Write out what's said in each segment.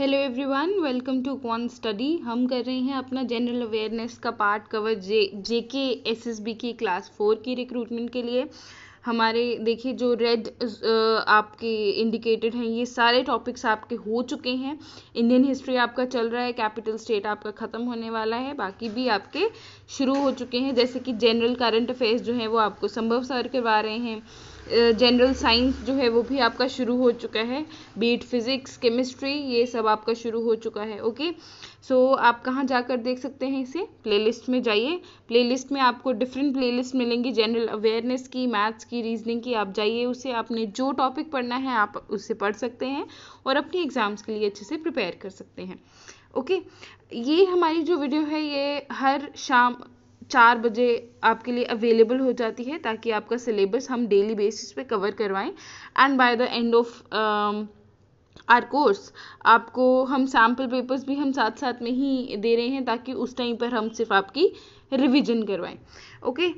Hello everyone welcome to क्वान study हम कर रहे हैं अपना जनरल अवेयरनेस का part cover J J K S S B की क्लास फोर की रिक्रूटमेंट के लिए हमारे देखिए जो रेड आपके इंडिकेटेड हैं ये सारे टॉपिक्स आपके हो चुके हैं इंडियन हिस्ट्री आपका चल रहा है कैपिटल स्टेट आपका ख़त्म होने वाला है बाकी भी आपके शुरू हो चुके हैं जैसे कि जनरल करंट अफेयर्स जो हैं वो आपको संभव सर करवा रहे हैं जनरल साइंस जो है वो भी आपका शुरू हो चुका है बीट फिज़िक्स केमिस्ट्री ये सब आपका शुरू हो चुका है ओके सो so, आप कहाँ जाकर देख सकते हैं इसे प्लेलिस्ट में जाइए प्लेलिस्ट में आपको डिफरेंट प्लेलिस्ट मिलेंगी जनरल अवेयरनेस की मैथ्स की रीजनिंग की आप जाइए उसे आपने जो टॉपिक पढ़ना है आप उससे पढ़ सकते हैं और अपने एग्ज़ाम्स के लिए अच्छे से प्रिपेयर कर सकते हैं ओके okay? ये हमारी जो वीडियो है ये हर शाम चार बजे आपके लिए अवेलेबल हो जाती है ताकि आपका सिलेबस हम डेली बेसिस पे कवर करवाएं and by the end of our course आपको हम सैम्पल पेपर्स भी हम साथ साथ में ही दे रहे हैं ताकि उस टाइम पर हम सिर्फ आपकी रिविजन करवाएं ओके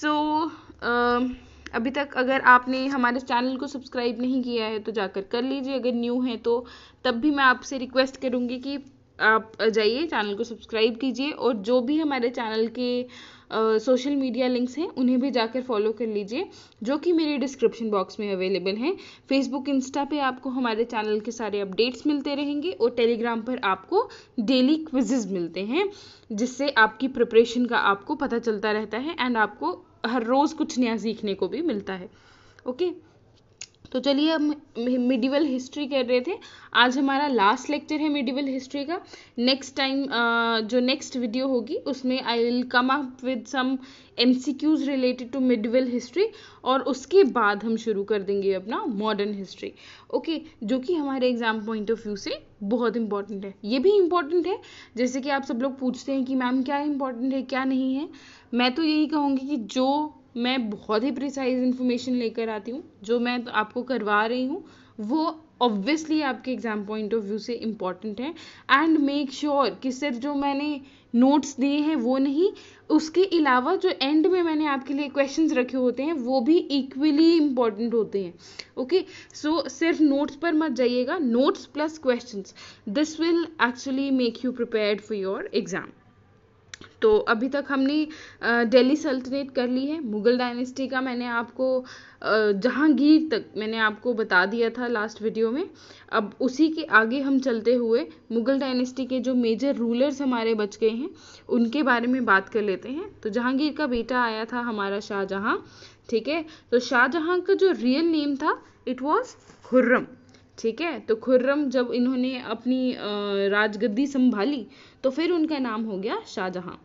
सो um, अभी तक अगर आपने हमारे चैनल को सब्सक्राइब नहीं किया है तो जाकर कर लीजिए अगर न्यू है तो तब भी मैं आपसे रिक्वेस्ट करूँगी कि आप जाइए चैनल को सब्सक्राइब कीजिए और जो भी हमारे चैनल के सोशल मीडिया लिंक्स हैं उन्हें भी जाकर फॉलो कर लीजिए जो कि मेरे डिस्क्रिप्शन बॉक्स में अवेलेबल हैं फेसबुक इंस्टा पे आपको हमारे चैनल के सारे अपडेट्स मिलते रहेंगे और टेलीग्राम पर आपको डेली क्विजेज मिलते हैं जिससे आपकी प्रिपरेशन का आपको पता चलता रहता है एंड आपको हर रोज़ कुछ नया सीखने को भी मिलता है ओके okay? तो चलिए हम मिडिवल हिस्ट्री कर रहे थे आज हमारा लास्ट लेक्चर है मिडिवल हिस्ट्री का नेक्स्ट टाइम जो नेक्स्ट वीडियो होगी उसमें I will come up with some M C Qs related to medieval history और उसके बाद हम शुरू कर देंगे अपना मॉडर्न हिस्ट्री ओके जो कि हमारे एग्जाम पॉइंट ऑफ व्यू से बहुत इंपॉर्टेंट है ये भी इंपॉर्टेंट है जैसे कि आप सब लोग पूछते हैं कि मैम क्या इंपॉर्टेंट है क्या नहीं है मैं तो यही कहूँगी कि जो मैं बहुत ही प्रिसाइज इन्फॉर्मेशन लेकर आती हूँ जो मैं तो आपको करवा रही हूँ वो ऑब्वियसली आपके एग्ज़ाम पॉइंट ऑफ व्यू से इम्पॉर्टेंट है एंड मेक श्योर कि सिर्फ जो मैंने नोट्स दिए हैं वो नहीं उसके अलावा जो एंड में मैंने आपके लिए क्वेश्चन रखे होते हैं वो भी इक्वली इम्पॉर्टेंट होते हैं ओके सो सिर्फ नोट्स पर मत जाइएगा notes plus question this will actually make you prepare for your exam तो अभी तक हमने दिल्ली सल्तनत कर ली है मुग़ल डायनेस्टी का मैंने आपको जहांगीर तक मैंने आपको बता दिया था लास्ट वीडियो में अब उसी के आगे हम चलते हुए मुग़ल डायनेस्टी के जो मेजर रूलर्स हमारे बच गए हैं उनके बारे में बात कर लेते हैं तो जहांगीर का बेटा आया था हमारा शाहजहाँ ठीक है तो शाहजहाँ का जो रियल नेम था इट वॉज खुर्रम ठीक है तो खुर्रम जब इन्होंने अपनी राजगद्दी संभाली तो फिर उनका नाम हो गया शाहजहां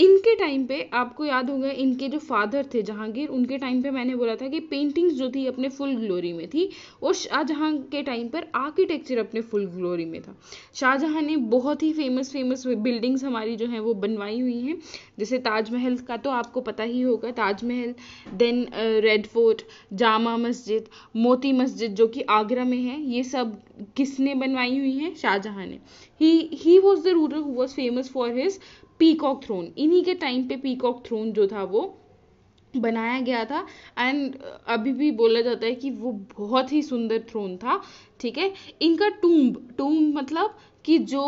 इनके टाइम पे आपको याद होगा इनके जो फादर थे जहांगीर उनके टाइम पे मैंने बोला था कि पेंटिंग्स जो थी अपने फुल ग्लोरी में थी और शाहजहाँ के टाइम पर आर्किटेक्चर अपने फुल ग्लोरी में था शाहजहाँ ने बहुत ही फेमस फेमस बिल्डिंग्स हमारी जो है वो बनवाई हुई हैं जैसे ताजमहल का तो आपको पता ही होगा Taj Mahal then Red Fort Jama Masjid Moti मस्जिद जो कि आगरा में है ये सब किसने बनवाई हुई हैं शाहजहाँ ने ही ही was the ruler who was famous for his Peacock Throne इन्हीं के टाइम पे पीकॉक थ्रोन जो था वो बनाया गया था एंड अभी भी बोला जाता है कि वो बहुत ही सुंदर थ्रोन था ठीक है इनका टूम्ब टूम्ब मतलब कि जो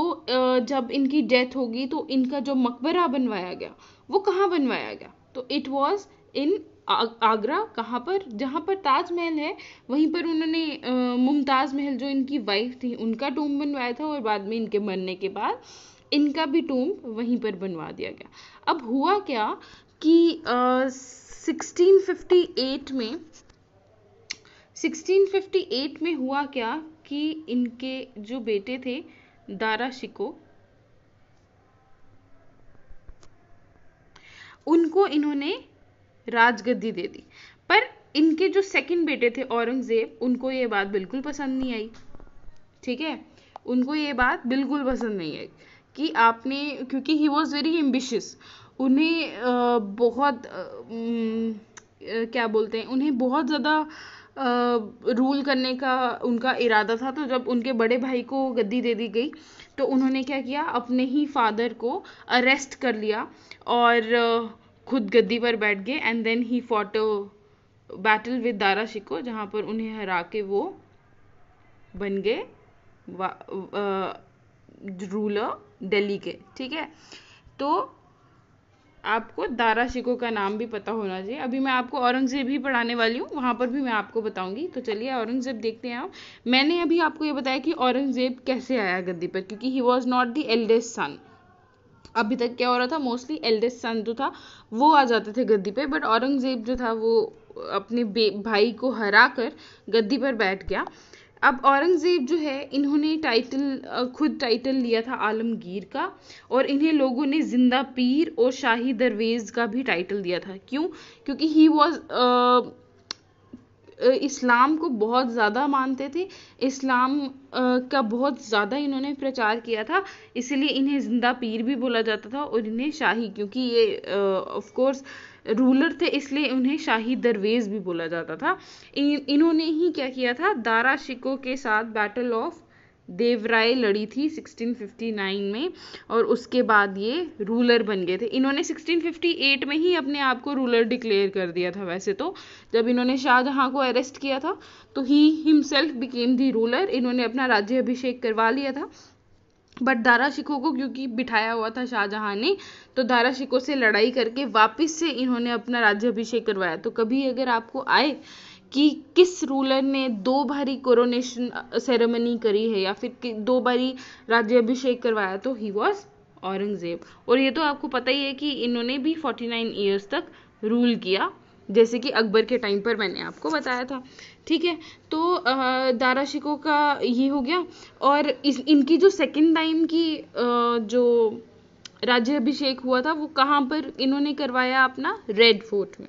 जब इनकी डेथ होगी तो इनका जो मकबरा बनवाया गया वो कहाँ बनवाया गया तो इट वॉज इन आगरा कहाँ पर जहाँ पर ताजमहल है वहीं पर उन्होंने मुमताज़ महल जो इनकी वाइफ थी उनका टूम बनवाया था और बाद में इनके मरने के बाद इनका भी टूम वहीं पर बनवा दिया गया अब हुआ क्या कि uh, 1658 में 1658 में हुआ क्या कि इनके जो बेटे थे दारा शिको उनको इन्होंने राजगद्दी दे दी पर इनके जो सेकंड बेटे थे औरंगजेब उनको ये बात बिल्कुल पसंद नहीं आई ठीक है उनको ये बात बिल्कुल पसंद नहीं आई कि आपने क्योंकि ही वॉज़ वेरी एम्बिशियस उन्हें बहुत क्या बोलते हैं उन्हें बहुत ज़्यादा रूल करने का उनका इरादा था तो जब उनके बड़े भाई को गद्दी दे दी गई तो उन्होंने क्या किया अपने ही फादर को अरेस्ट कर लिया और खुद गद्दी पर बैठ गए and then he fought battle with Dara Shikoh जहाँ पर उन्हें हरा के वो बन गए रूलर दिल्ली के ठीक है तो आपको दारा शिको का नाम भी पता होना चाहिए अभी मैं आपको औरंगज़ेब ही पढ़ाने वाली हूँ वहाँ पर भी मैं आपको बताऊंगी तो चलिए औरंगज़ेब देखते हैं आप मैंने अभी आपको ये बताया कि औरंगज़ेब कैसे आया गद्दी पर क्योंकि he was not the eldest son अभी तक क्या हो रहा था मोस्टली एल्डेस्ट सन जो था वो आ जाते थे गद्दी पे बट औरंगज़ेब जो था वो अपने भाई को हरा कर गद्दी पर बैठ गया अब औरंगज़ेब जो है इन्होंने टाइटल खुद टाइटल लिया था आलमगीर का और इन्हें लोगों ने जिंदा पीर और शाही दरवेज़ का भी टाइटल दिया था क्यों क्योंकि ही वॉज इस्लाम को बहुत ज़्यादा मानते थे इस्लाम का बहुत ज़्यादा इन्होंने प्रचार किया था इसलिए इन्हें जिंदा पीर भी बोला जाता था और इन्हें शाही क्योंकि ये ऑफ कोर्स रूलर थे इसलिए उन्हें शाही दरवेज भी बोला जाता था इन, इन्होंने ही क्या किया था दारा शिको के साथ बैटल ऑफ देवराय लड़ी थी 1659 में और उसके बाद ये रूलर बन गए थे इन्होंने 1658 में ही अपने आप को रूलर डिक्लेयर कर दिया था वैसे तो जब इन्होंने शाहजहां को अरेस्ट किया था तो he himself became the ruler इन्होंने अपना राज्य अभिषेक करवा लिया था बट दारा शिको को क्योंकि बिठाया हुआ था शाहजहां ने तो दारा शिकोह से लड़ाई करके वापस से इन्होंने अपना राज्य अभिषेक करवाया तो कभी अगर आपको आए कि किस रूलर ने दो बारी कोरोनेशन सेरेमनी करी है या फिर दो बारी राज्य अभिषेक करवाया तो ही वॉज औरंगजेब और ये तो आपको पता ही है कि इन्होंने भी 49 नाइन ईयर्स तक रूल किया जैसे कि अकबर के टाइम पर मैंने आपको बताया था ठीक है तो दारा शिको का ये हो गया और इस इनकी जो सेकेंड टाइम की जो राज्य अभिषेक हुआ था वो कहाँ पर इन्होंने करवाया अपना रेड फोर्ट में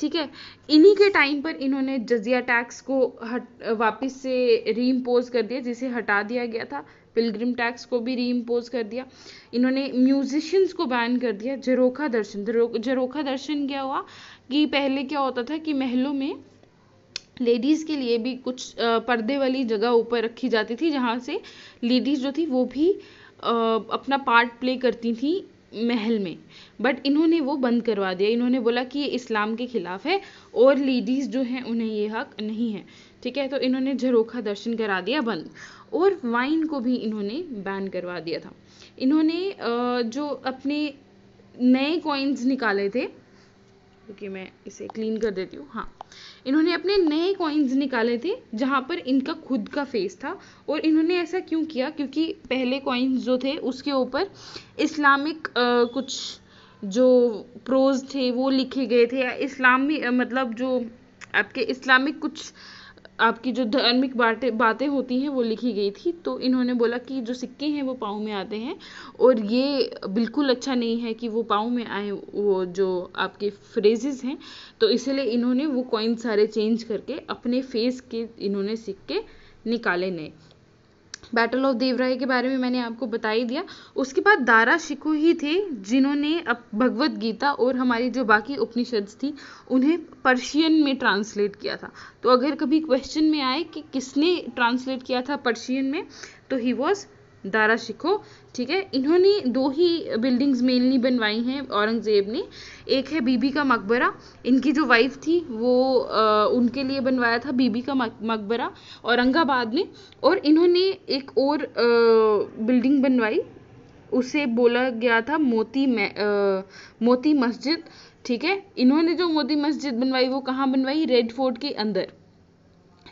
ठीक है इन्हीं के टाइम पर इन्होंने जजिया टैक्स को हट वापस से रीइम्पोज कर दिया जिसे हटा दिया गया था पिलग्रिम टैक्स को भी रीइम्पोज कर दिया इन्होंने म्यूजिशियंस को बैन कर दिया जरोखा दर्शन जरोखा दर्शन क्या हुआ कि पहले क्या होता था कि महलों में लेडीज़ के लिए भी कुछ पर्दे वाली जगह ऊपर रखी जाती थी जहाँ से लेडीज़ जो थी वो भी अपना पार्ट प्ले करती थी महल में बट इन्होंने वो बंद करवा दिया इन्होंने बोला कि ये इस्लाम के खिलाफ है और लेडीज़ जो हैं उन्हें ये हक नहीं है ठीक है तो इन्होंने झरोखा दर्शन करा दिया बंद और वाइन को भी इन्होंने बैन करवा दिया था इन्होंने जो अपने नए कॉइन्स निकाले थे क्योंकि मैं इसे क्लीन कर देती हूँ हाँ इन्होंने अपने नए कॉइन्स निकाले थे जहाँ पर इनका खुद का फेस था और इन्होंने ऐसा क्यों किया क्योंकि पहले कॉइन्स जो थे उसके ऊपर इस्लामिक आ, कुछ जो प्रोज थे वो लिखे गए थे या इस्लामी मतलब जो आपके इस्लामिक कुछ आपकी जो धार्मिक बातें बातें होती हैं वो लिखी गई थी तो इन्होंने बोला कि जो सिक्के हैं वो पाँव में आते हैं और ये बिल्कुल अच्छा नहीं है कि वो पाँव में आए वो जो आपके फ्रेजेस हैं तो इसलिए इन्होंने वो कॉइन सारे चेंज करके अपने फेस के इन्होंने सिक्के निकाले नए बैटल ऑफ देवराय के बारे में मैंने आपको बता ही दिया उसके बाद दारा शिकु ही थे जिन्होंने अब भगवत गीता और हमारी जो बाकी उपनिषद थी उन्हें पर्शियन में ट्रांसलेट किया था तो अगर कभी क्वेश्चन में आए कि किसने ट्रांसलेट किया था पर्शियन में तो ही वॉज दारा शिको ठीक है इन्होंने दो ही बिल्डिंग्स मेनली बनवाई हैं औरंगज़ेब ने एक है बीबी का मकबरा इनकी जो वाइफ थी वो आ, उनके लिए बनवाया था बीबी का मकबरा औरंगाबाद में और इन्होंने एक और आ, बिल्डिंग बनवाई उसे बोला गया था मोती आ, मोती मस्जिद ठीक है इन्होंने जो मोती मस्जिद बनवाई वो कहाँ बनवाई रेड फोर्ट के अंदर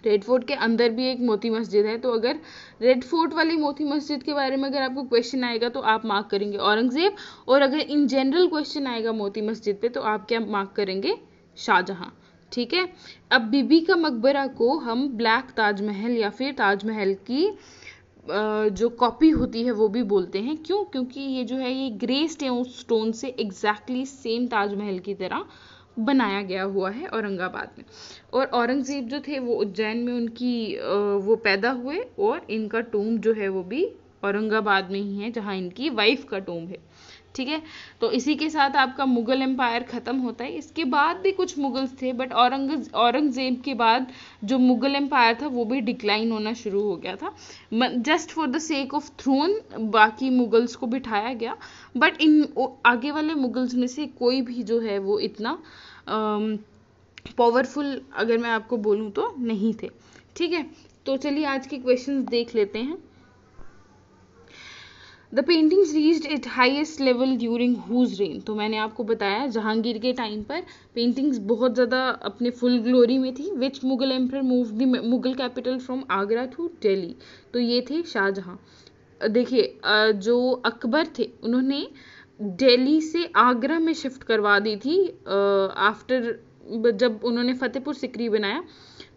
रेड फोर्ट के अंदर भी एक मोती मस्जिद है तो अगर रेड फोर्ट वाली मोती मस्जिद के बारे में अगर आपको क्वेश्चन आएगा तो आप मार्क करेंगे औरंगजेब और अगर इन जनरल क्वेश्चन आएगा मोती मस्जिद पे तो आप क्या मार्क करेंगे शाहजहां ठीक है अब बीबी का मकबरा को हम ब्लैक ताजमहल या फिर ताजमहल की जो कॉपी होती है वो भी बोलते हैं क्यों क्योंकि ये जो है ये ग्रे स्टोन से एग्जैक्टली सेम ताजमहल की तरह बनाया गया हुआ है औरंगाबाद में और औरंगज़ेब जो थे वो उज्जैन में उनकी वो पैदा हुए और इनका टूम जो है वो भी औरंगाबाद में ही है जहाँ इनकी वाइफ का टूम है ठीक है तो इसी के साथ आपका मुगल एम्पायर ख़त्म होता है इसके बाद भी कुछ मुगल्स थे बट औरंग औरंगजेब के बाद जो मुगल एम्पायर था वो भी डिक्लाइन होना शुरू हो गया था just for the sake of throne बाकी मुगल्स को बिठाया गया बट इन आगे वाले मुगल्स में से कोई भी जो है वो इतना पावरफुल अगर मैं आपको बोलूँ तो नहीं थे ठीक है तो चलिए आज के क्वेश्चंस देख लेते हैं the paintings reach its highest level during whose reign तो मैंने आपको बताया जहांगीर के टाइम पर पेंटिंग्स बहुत ज़्यादा अपने फुल ग्लोरी में थी which Mughal emperor move the Mughal capital from Agra to Delhi तो ये थे शाहजहाँ देखिए जो अकबर थे उन्होंने डेली से आगरा में शिफ्ट करवा दी थी आफ्टर जब उन्होंने फतेहपुर सिकरी बनाया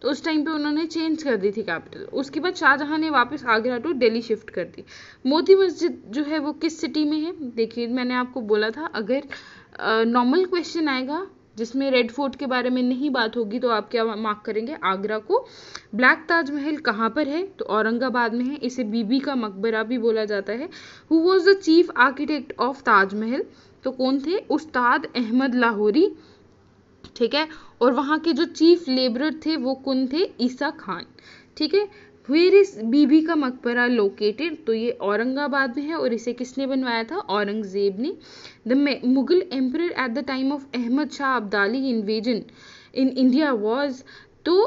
तो उस टाइम पे उन्होंने चेंज कर दी थी कैपिटल उसके बाद शाहजहां ने वापस आगरा टू दिल्ली शिफ्ट कर दी मोती मस्जिद जो है वो किस सिटी में है देखिए मैंने आपको बोला था अगर नॉर्मल क्वेश्चन आएगा जिसमें रेड फोर्ट के बारे में नहीं बात होगी तो आप क्या मार्क करेंगे आगरा को ब्लैक ताजमहल कहाँ पर है तो औरंगाबाद में है इसे बीबी का मकबरा भी बोला जाता है who was the chief architect of Taj Mahal तो कौन थे उस्ताद अहमद लाहौरी ठीक है और वहाँ के जो चीफ लेबर थे वो कौन थे ईसा खान ठीक है वेर इज बीबी का मकबरा लोकेटेड तो ये औरंगाबाद में है और इसे किसने बनवाया था औरंगजेब ने the Mughal emperor at the time of Ahmad Shah Abdali invasion in India was तो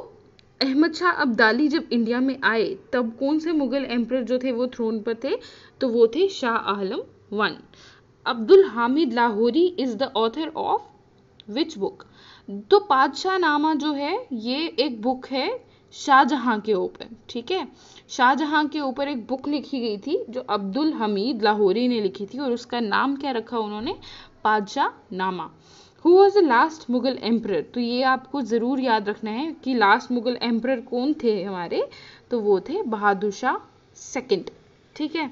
अहमद शाह अब्दाली जब इंडिया में आए तब कौन से मुगल एम्पर जो थे वो थ्रोन पर थे तो वो थे Shah Alam one Abdul Hamid Lahori is the author of which book तो पादशाह नामा जो है ये एक बुक है शाहजहां के ऊपर ठीक है शाहजहां के ऊपर एक बुक लिखी गई थी जो अब्दुल हमीद लाहौरी ने लिखी थी और उसका नाम क्या रखा उन्होंने Padshah Nama who was the last Mughal emperor तो ये आपको ज़रूर याद रखना है कि लास्ट मुगल एम्पर कौन थे हमारे तो वो थे बहादुर शाह सेकेंड ठीक है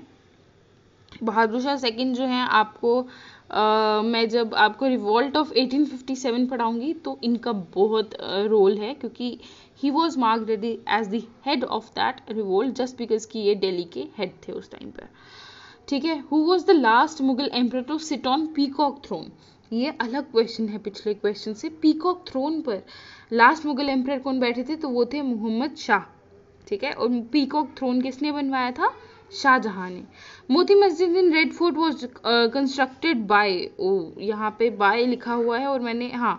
बहादुर शाह सेकेंड जो है आपको मैं जब आपको रिवॉल्ट ऑफ 1857 पढ़ाऊंगी तो इनका बहुत रोल uh, है क्योंकि he was ready as the head of that revolt just because कि ये डेली के हेड थे उस टाइम पर ठीक है who was the last Mughal emperor to sit on Peacock Throne ये अलग क्वेश्चन है पिछले क्वेश्चन से पीकॉक थ्रोन पर लास्ट मुगल एम्पर कौन बैठे थे तो वो थे मोहम्मद शाह ठीक है और पीकॉक थ्रोन किसने बनवाया था शाहजहां ने Moti Masjid in Red Fort was constructed by ओ यहाँ पे बाय लिखा हुआ है और मैंने हाँ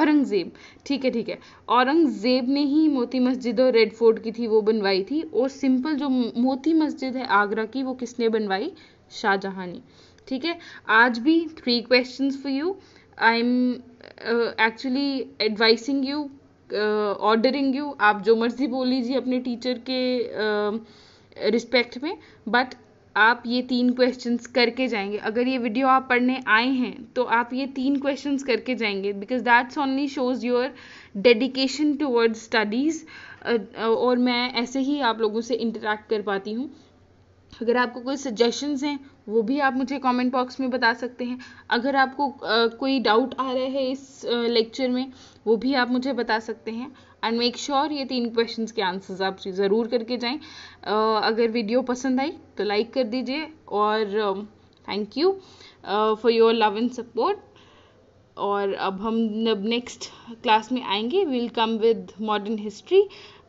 औरंगज़ेब ठीक है ठीक है औरंगज़ेब ने ही मोती मस्जिद और रेड फोर्ट की थी वो बनवाई थी और सिंपल जो मोती मस्जिद है आगरा की वो किसने बनवाई शाहजहां ने ठीक है आज भी three question for you I am actually advising you ordering you आप जो मर्जी बोल लीजिए अपने टीचर के uh, रिस्पेक्ट में बट आप ये तीन क्वेश्चंस करके जाएंगे अगर ये वीडियो आप पढ़ने आए हैं तो आप ये तीन क्वेश्चंस करके जाएंगे because that's only shows your dedication word studies और मैं ऐसे ही आप लोगों से इंटरेक्ट कर पाती हूँ अगर आपको कोई सजेशंस हैं वो भी आप मुझे कमेंट बॉक्स में बता सकते हैं अगर आपको कोई डाउट आ रहा है इस लेक्चर में वो भी आप मुझे बता सकते हैं एंड मेक श्योर ये तीन क्वेश्चन के आंसर्स आप ज़रूर करके जाएं uh, अगर वीडियो पसंद आई तो लाइक कर दीजिए और thank you for your love and support और अब हम नेक्स्ट क्लास में आएंगे will come with modern history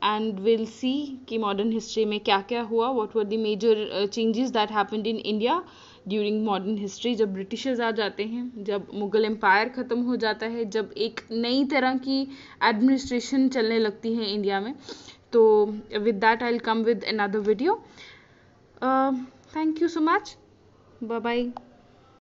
and will see कि मॉडर्न हिस्ट्री में क्या क्या हुआ what were the major changes that happened in India during modern history जब ब्रिटिशर्स आ जाते हैं जब मुगल एम्पायर ख़त्म हो जाता है जब एक नई तरह की एडमिनिस्ट्रेशन चलने लगती है इंडिया में तो with that I will come with another video thank you so much bye bye